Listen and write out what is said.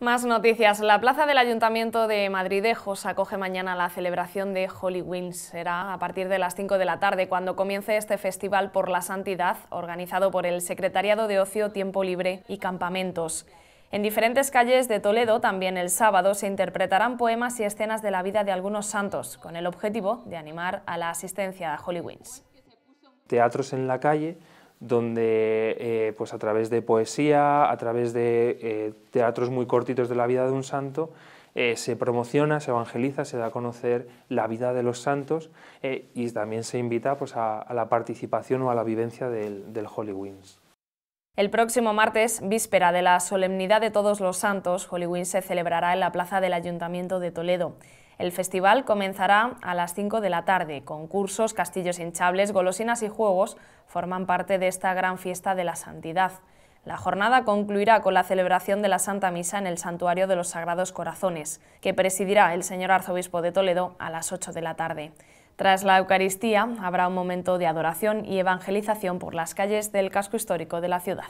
Más noticias. La plaza del Ayuntamiento de Madridejos acoge mañana la celebración de Halloween. Será a partir de las 5 de la tarde cuando comience este festival por la santidad organizado por el Secretariado de Ocio, Tiempo Libre y Campamentos. En diferentes calles de Toledo también el sábado se interpretarán poemas y escenas de la vida de algunos santos con el objetivo de animar a la asistencia a Halloween. Teatros en la calle donde eh, pues a través de poesía, a través de eh, teatros muy cortitos de la vida de un santo, eh, se promociona, se evangeliza, se da a conocer la vida de los santos y también se invita pues, a, la participación o a la vivencia del, del Holy El próximo martes, víspera de la solemnidad de todos los santos, Holy se celebrará en la plaza del Ayuntamiento de Toledo. El festival comenzará a las 5 de la tarde. Concursos, castillos hinchables, golosinas y juegos forman parte de esta gran fiesta de la santidad. La jornada concluirá con la celebración de la Santa Misa en el Santuario de los Sagrados Corazones, que presidirá el señor arzobispo de Toledo a las 8 de la tarde. Tras la Eucaristía habrá un momento de adoración y evangelización por las calles del casco histórico de la ciudad.